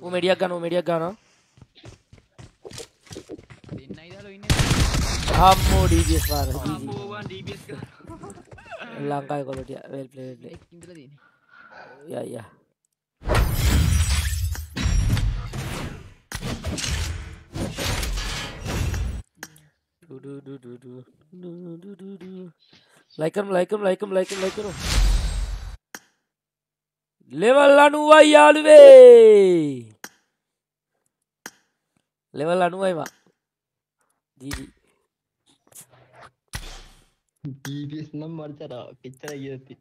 वो मीडिया गन वो मीडिया गन दिन्ना इधर इने हम मो डीबीएस मार वो वन डीबीएस कर लंका को बढ़िया well play well play yeah yeah do do do do do do do do like हम लाइक हम लाइक हम लाइक करो ලෙවල් අනුවයි යාළුවේ ලෙවල් අනුවයිවා නම් මර්චර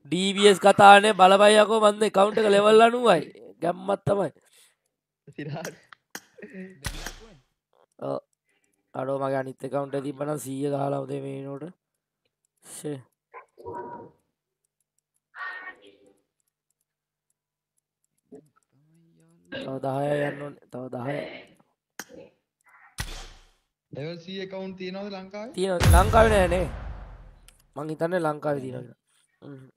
ඩීබස් කතානේ බලබයකෝ බන්ද කවුන්ට ලෙවල් අනුවයි ගැම්මත් තමයි අඩෝ මගේ අනිත්ත කවුන්ට තිබන සීය කාලාවද මේ නොට ෂේ තව දහය යන්න ඕනේ. තව 10. ලෙවල් 100 account තියෙනවද ලංකාවේ? තියෙනවා. ලංකාවේ නෑනේ. මං හිතන්නේ ලංකාවේ තියෙනවා කියලා. හ්ම්.